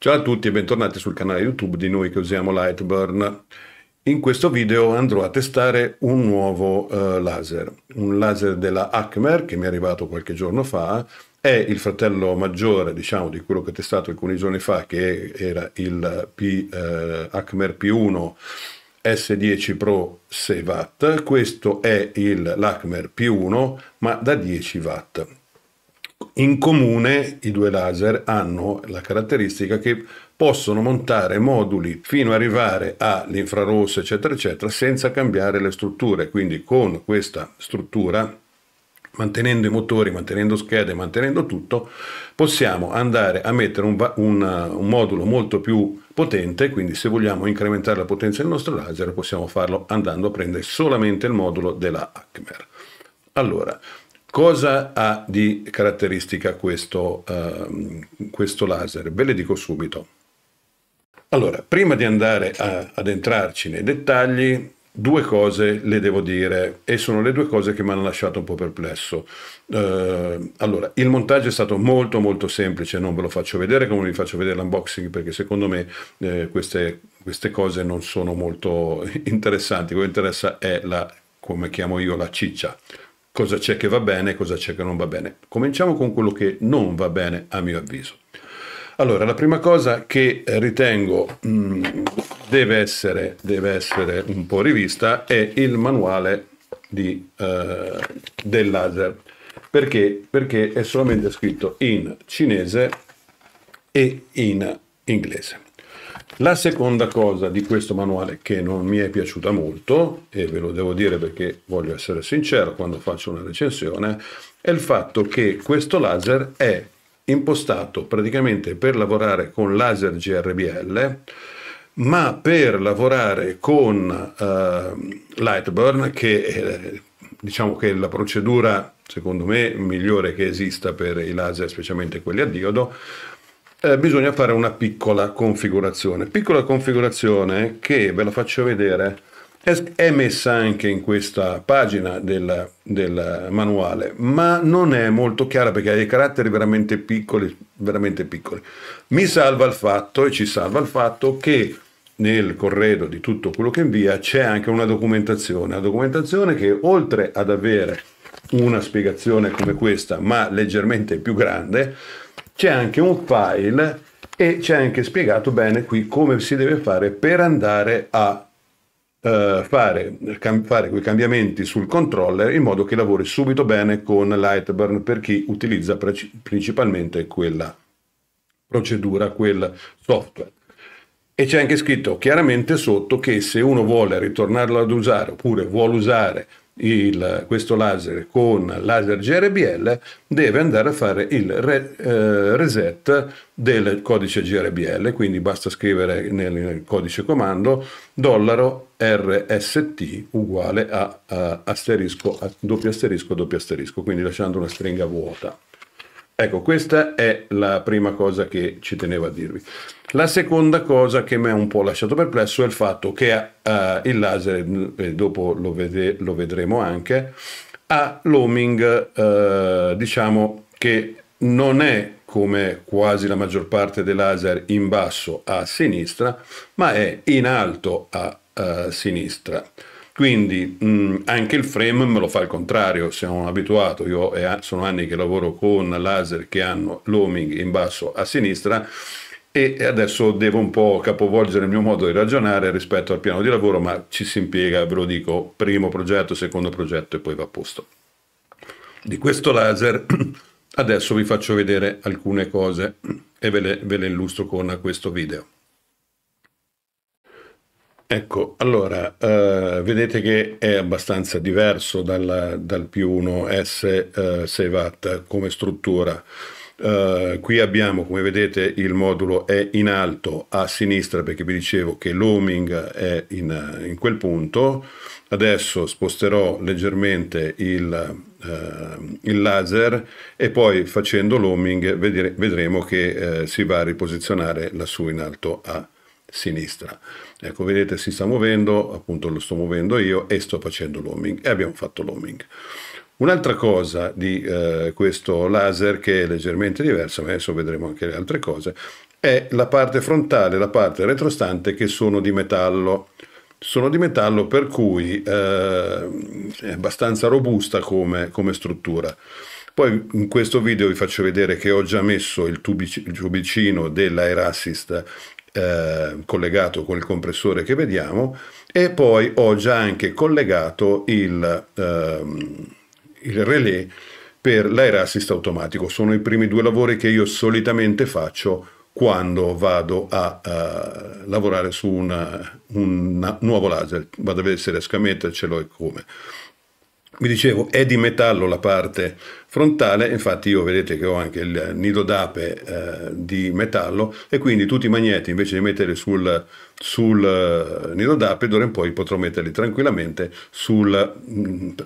Ciao a tutti e bentornati sul canale YouTube di noi che usiamo Lightburn. In questo video andrò a testare un nuovo eh, laser, un laser della Acmer che mi è arrivato qualche giorno fa, è il fratello maggiore diciamo, di quello che ho testato alcuni giorni fa che era il P, eh, Acmer P1 S10 Pro 6 Watt, questo è l'Acmer P1 ma da 10 Watt. In comune i due laser hanno la caratteristica che possono montare moduli fino ad arrivare all'infrarosso, eccetera, eccetera, senza cambiare le strutture. Quindi con questa struttura mantenendo i motori, mantenendo schede, mantenendo tutto, possiamo andare a mettere un, un, un, modulo molto più potente, quindi se vogliamo incrementare la potenza del nostro laser possiamo farlo andando a prendere solamente il modulo della Acmer. Allora, Cosa ha di caratteristica questo, uh, questo laser? Ve le dico subito. Allora, prima di andare a, ad entrarci nei dettagli, due cose le devo dire e sono le due cose che mi hanno lasciato un po' perplesso. Eh, allora, il montaggio è stato molto molto semplice, non ve lo faccio vedere come vi faccio vedere l'unboxing perché secondo me eh, queste, queste, cose non sono molto interessanti, quello che interessa è la, come chiamo io, la ciccia cosa c'è che va bene e cosa c'è che non va bene. Cominciamo con quello che non va bene, a mio avviso. Allora, la prima cosa che ritengo mh, mm, deve, essere, deve, essere, un po' rivista è il manuale di, eh, del laser. Perché? Perché è solamente scritto in cinese e in inglese. La seconda cosa di questo manuale che non mi è piaciuta molto, e ve lo devo dire perché voglio essere sincero quando faccio una recensione, è il fatto che questo laser è impostato praticamente per lavorare con laser GRBL, ma per lavorare con uh, Lightburn, che è, diciamo che è la procedura secondo me migliore che esista per i laser, specialmente quelli a diodo, eh, bisogna fare una piccola configurazione. Piccola configurazione che ve la faccio vedere è messa anche in questa pagina del, del, manuale, ma non è molto chiara perché ha dei caratteri veramente piccoli, veramente piccoli. Mi salva il fatto e ci salva il fatto che nel corredo di tutto quello che invia c'è anche una documentazione, una documentazione che oltre ad avere una spiegazione come questa, ma leggermente più grande, c'è anche un file e c'è anche spiegato bene qui come si deve fare per andare a eh, fare, cam- fare quei cambiamenti sul controller in modo che lavori subito bene con Lightburn per chi utilizza pre- principalmente quella procedura, quel software. E c'è anche scritto chiaramente sotto che se uno vuole ritornarlo ad usare oppure vuole usare il, questo laser con laser GRBL deve andare a fare il re, eh, reset del codice GRBL, quindi basta scrivere nel, nel codice comando dollaro RST uguale a, a asterisco, a doppio asterisco, doppio asterisco, quindi lasciando una stringa vuota. Ecco, questa è la prima cosa che ci tenevo a dirvi. La seconda cosa che mi ha un po' lasciato perplesso è il fatto che uh, il laser, eh, dopo lo, vede, lo vedremo anche, ha l'homing, uh, diciamo, che non è come quasi la maggior parte dei laser in basso a sinistra, ma è in alto a uh, sinistra. Quindi mh, mm, anche il frame me lo fa il contrario, sono abituato, io sono anni che lavoro con laser che hanno l'homing in basso a sinistra e adesso devo un po' capovolgere il mio modo di ragionare rispetto al piano di lavoro, ma ci si impiega, ve lo dico, primo progetto, secondo progetto e poi va a posto. Di questo laser adesso vi faccio vedere alcune cose e ve le, ve le illustro con questo video. Ecco, allora, eh, vedete che è abbastanza diverso dalla, dal P1S eh, 6 Watt come struttura. Eh, qui abbiamo, come vedete, il modulo è in alto a sinistra perché vi dicevo che l'oming è in, in, quel punto. Adesso sposterò leggermente il, eh, il laser e poi facendo l'homing vedremo che eh, si va a riposizionare lassù in alto a sinistra sinistra. Ecco, vedete, si sta muovendo, appunto lo sto muovendo io e sto facendo l'homing e abbiamo fatto l'homing. Un'altra cosa di eh, questo laser che è leggermente diversa, ma adesso vedremo anche le altre cose, è la parte frontale la parte retrostante che sono di metallo. Sono di metallo per cui eh, è abbastanza robusta come, come struttura. Poi in questo video vi faccio vedere che ho già messo il, tubic il tubicino dell'air assist eh, collegato con il compressore che vediamo e poi ho già anche collegato il, ehm, il relay per l'air assist automatico. Sono i primi due lavori che io solitamente faccio quando vado a, a eh, lavorare su una, un nuovo laser. Vado a vedere se riesco a mettercelo e come vi dicevo, è di metallo la parte frontale, infatti io vedete che ho anche il nido d'ape eh, di metallo e quindi tutti i magneti invece di metterli sul, sul eh, nido d'ape, d'ora in poi potrò metterli tranquillamente mm, sulle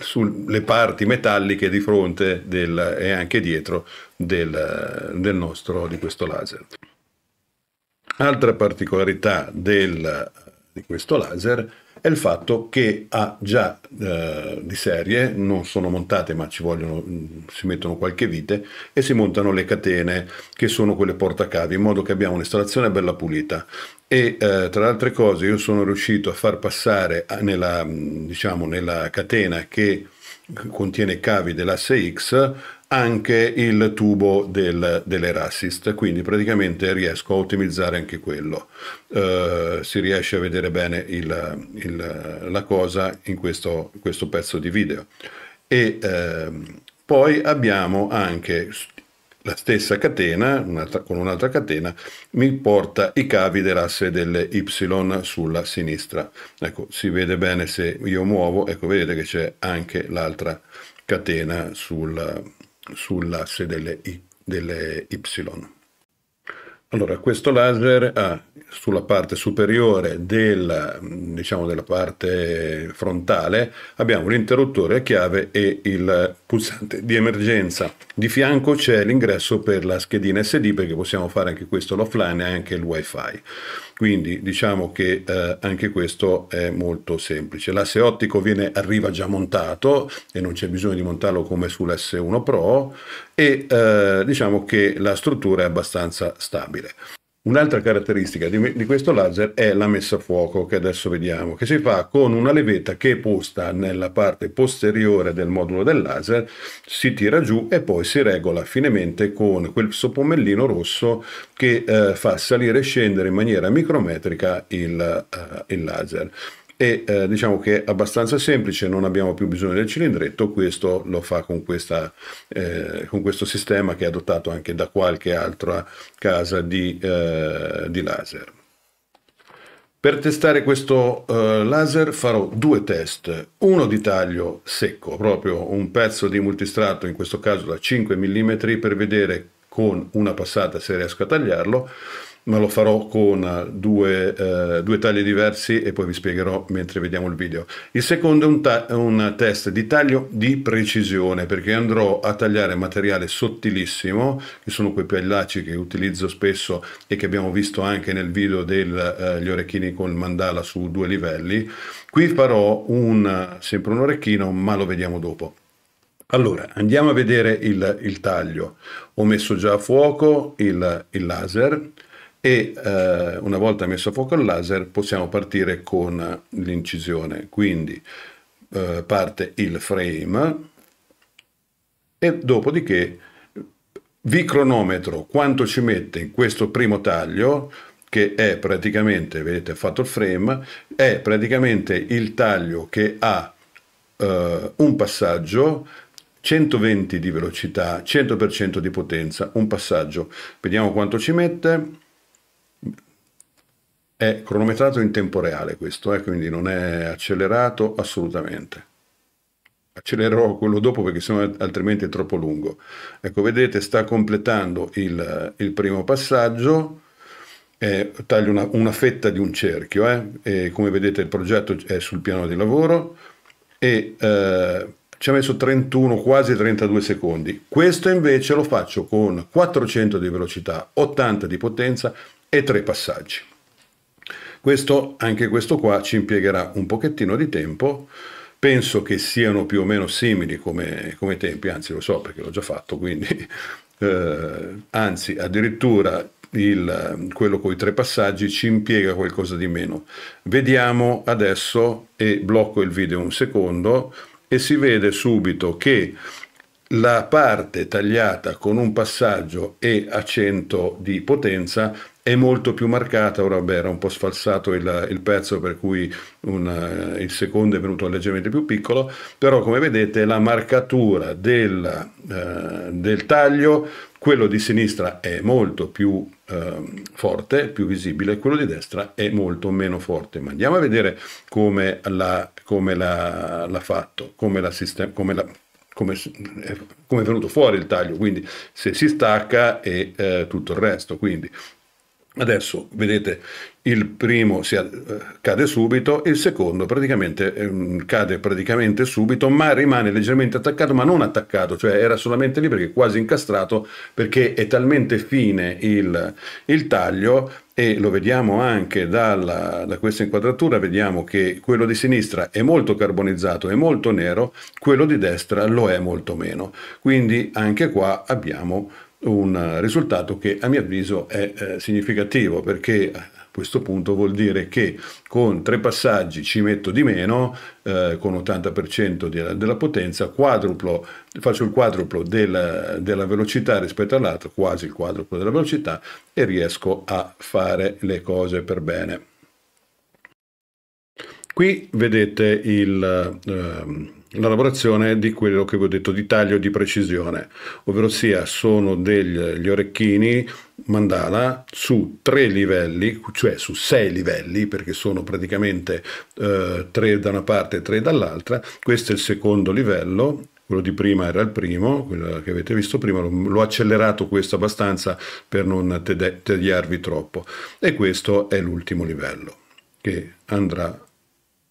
sul, parti metalliche di fronte del, e anche dietro del, del nostro, di questo laser. Altra particolarità del, di questo laser è il fatto che ha già eh, di serie, non sono montate ma ci vogliono, mm, si mettono qualche vite e si montano le catene che sono quelle portacavi in modo che abbiamo un'installazione bella pulita e eh, tra le altre cose io sono riuscito a far passare nella, mm, diciamo, nella catena che contiene cavi dell'asse X anche il tubo del, dell'Erassist, quindi praticamente riesco a ottimizzare anche quello. Uh, si riesce a vedere bene il, il, la cosa in questo, questo, pezzo di video. E uh, poi abbiamo anche la stessa catena, con un'altra catena, mi porta i cavi dell'asse delle Y sulla sinistra. Ecco, si vede bene se io muovo, ecco, vedete che c'è anche l'altra catena sul sull'asse delle, y, delle Y. Allora, questo laser ha sulla parte superiore della, diciamo, della parte frontale abbiamo l'interruttore a chiave e il pulsante di emergenza. Di fianco c'è l'ingresso per la schedina SD perché possiamo fare anche questo l'offline e anche il wifi. Quindi diciamo che eh, anche questo è molto semplice. L'asse ottico viene, arriva già montato e non c'è bisogno di montarlo come sull'S1 Pro e eh, diciamo che la struttura è abbastanza stabile. Un'altra caratteristica di, di, questo laser è la messa a fuoco che adesso vediamo, che si fa con una levetta che è posta nella parte posteriore del modulo del laser, si tira giù e poi si regola finemente con quel soppomellino rosso che eh, fa salire e scendere in maniera micrometrica il, eh, il laser e eh, diciamo che è abbastanza semplice, non abbiamo più bisogno del cilindretto, questo lo fa con, questa, eh, con questo sistema che è adottato anche da qualche altra casa di, eh, di laser. Per testare questo eh, laser farò due test, uno di taglio secco, proprio un pezzo di multistrato, in questo caso da 5 mm, per vedere con una passata se riesco a tagliarlo, ma lo farò con due, eh, due, tagli diversi e poi vi spiegherò mentre vediamo il video. Il secondo è un, è un, test di taglio di precisione perché andrò a tagliare materiale sottilissimo, che sono quei pellacci che utilizzo spesso e che abbiamo visto anche nel video degli eh, orecchini con il mandala su due livelli. Qui farò un, sempre un orecchino, ma lo vediamo dopo. Allora, andiamo a vedere il, il taglio. Ho messo già a fuoco il, il laser e eh, una volta messo a fuoco il laser possiamo partire con l'incisione. Quindi eh, parte il frame e dopodiché vi cronometro quanto ci mette in questo primo taglio che è praticamente, vedete, fatto il frame, è praticamente il taglio che ha eh, un passaggio 120 di velocità, 100% di potenza, un passaggio. Vediamo quanto ci mette. È cronometrato in tempo reale questo, eh, quindi non è accelerato assolutamente. Accelererò quello dopo perché sennò altrimenti è troppo lungo. Ecco, vedete, sta completando il, il primo passaggio. Eh, taglio una, una, fetta di un cerchio. Eh? come vedete il progetto è sul piano di lavoro e eh, ci ha messo 31, quasi 32 secondi. Questo invece lo faccio con 400 di velocità, 80 di potenza e 3 passaggi. Questo, anche questo qua ci impiegherà un pochettino di tempo, penso che siano più o meno simili come, come tempi, anzi lo so perché l'ho già fatto, quindi eh, anzi addirittura il, quello con i tre passaggi ci impiega qualcosa di meno. Vediamo adesso e blocco il video un secondo e si vede subito che la parte tagliata con un passaggio e a 100 di potenza è molto più marcata, ora beh, era un po' sfalsato il, il pezzo per cui una, eh, il secondo è venuto leggermente più piccolo, però come vedete la marcatura del, eh, del taglio, quello di sinistra è molto più eh, forte, più visibile, quello di destra è molto meno forte, ma andiamo a vedere come l'ha, come l'ha, l'ha fatto, come l'ha sistemato, come l'ha come, eh, come, è venuto fuori il taglio, quindi se si stacca e eh, tutto il resto. Quindi Adesso vedete il primo si, eh, cade subito, il secondo praticamente, eh, cade praticamente subito, ma rimane leggermente attaccato, ma non attaccato, cioè era solamente lì perché quasi incastrato, perché è talmente fine il, il taglio e lo vediamo anche dalla, da questa inquadratura, vediamo che quello di sinistra è molto carbonizzato, è molto nero, quello di destra lo è molto meno. Quindi anche qua abbiamo un risultato che a mio avviso è eh, significativo perché a questo punto vuol dire che con tre passaggi ci metto di meno eh, con 80% della, della, potenza, quadruplo, faccio il quadruplo della, della velocità rispetto all'altro, quasi il quadruplo della velocità e riesco a fare le cose per bene. Qui vedete il... Ehm, la lavorazione di quello che vi ho detto di taglio di precisione, ovvero sia sono degli orecchini mandala su tre livelli, cioè su sei livelli, perché sono praticamente eh, tre da una parte e tre dall'altra. Questo è il secondo livello, quello di prima era il primo, quello che avete visto prima, l'ho accelerato questo abbastanza per non tediarvi troppo. E questo è l'ultimo livello che andrà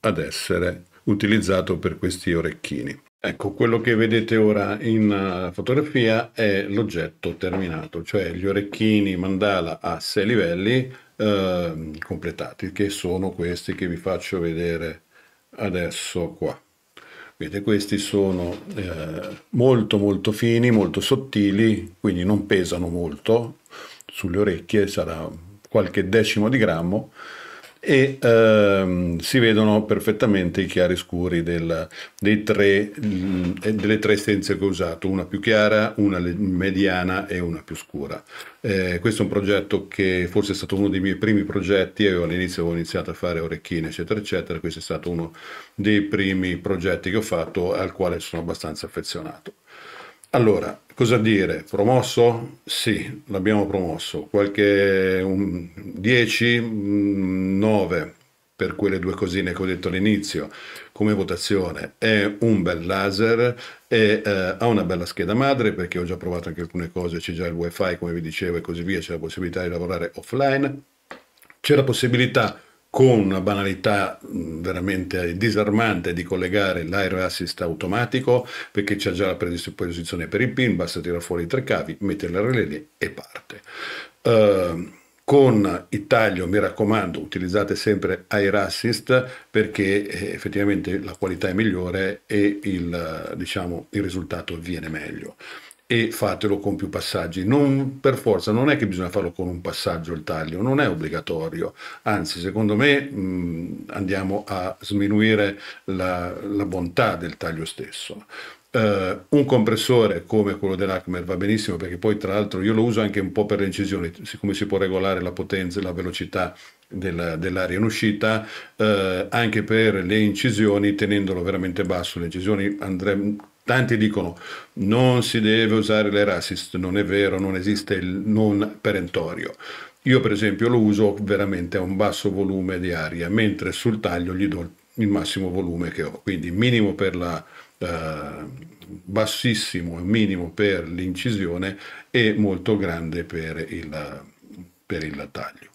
ad essere utilizzato per questi orecchini. Ecco, quello che vedete ora in eh, fotografia è l'oggetto terminato, cioè gli orecchini mandala a 6 livelli eh, completati, che sono questi che vi faccio vedere adesso qua. Vedete, questi sono eh, molto molto fini, molto sottili, quindi non pesano molto, sulle orecchie sarà qualche decimo di grammo, e ehm, si vedono perfettamente i chiari scuri del, tre, mh, mm, delle tre essenze che ho usato, una più chiara, una mediana e una più scura. Eh, questo è un progetto che forse è stato uno dei miei primi progetti, io all'inizio avevo iniziato a fare orecchine eccetera eccetera, questo è stato uno dei primi progetti che ho fatto al quale sono abbastanza affezionato. Allora, cosa dire? Promosso? Sì, l'abbiamo promosso. Qualche 10, 9 mm, per quelle due cosine che ho detto all'inizio come votazione è un bel laser e eh, ha una bella scheda madre perché ho già provato anche alcune cose c'è già il wifi come vi dicevo e così via c'è la possibilità di lavorare offline c'è la possibilità con una banalità veramente disarmante di collegare l'air assist automatico perché c'è già la predisposizione per i pin, basta tirare fuori i tre cavi, mettere la relè lì e parte. Uh, con il taglio, mi raccomando, utilizzate sempre Air Assist perché eh, effettivamente la qualità è migliore e il, diciamo, il risultato viene meglio e fatelo con più passaggi. Non, per forza, non è che bisogna farlo con un passaggio il taglio, non è obbligatorio. Anzi, secondo me mh, mm, andiamo a sminuire la, la, bontà del taglio stesso. Uh, un compressore come quello dell'Acmer va benissimo perché poi tra l'altro io lo uso anche un po' per le incisioni, siccome si può regolare la potenza e la velocità della, dell'aria in uscita eh, anche per le incisioni tenendolo veramente basso. Le incisioni andrebbero Tanti dicono non si deve usare l'air assist, non è vero, non esiste il non perentorio. Io per esempio lo uso veramente a un basso volume di aria, mentre sul taglio gli do il massimo volume che ho, quindi minimo per la, eh, bassissimo e minimo per l'incisione e molto grande per il, per il taglio.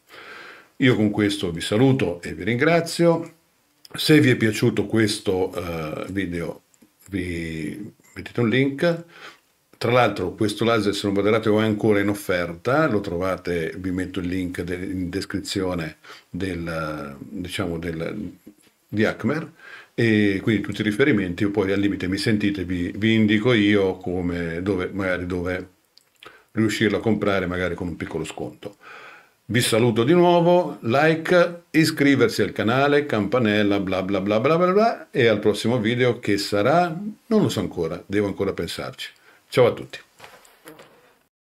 Io con questo vi saluto e vi ringrazio. Se vi è piaciuto questo uh, video vi mettete un link. Tra l'altro questo laser, se non guardate, è ancora in offerta, lo trovate, vi metto il link de in descrizione del, diciamo del, di Acmer e quindi tutti i riferimenti, poi al limite mi sentite, vi, vi indico io come, dove, magari dove riuscirlo a comprare, magari con un piccolo sconto. Vi saluto di nuovo, like, iscriversi al canale, campanella, bla bla bla bla bla bla e al prossimo video che sarà, non lo so ancora, devo ancora pensarci. Ciao a tutti.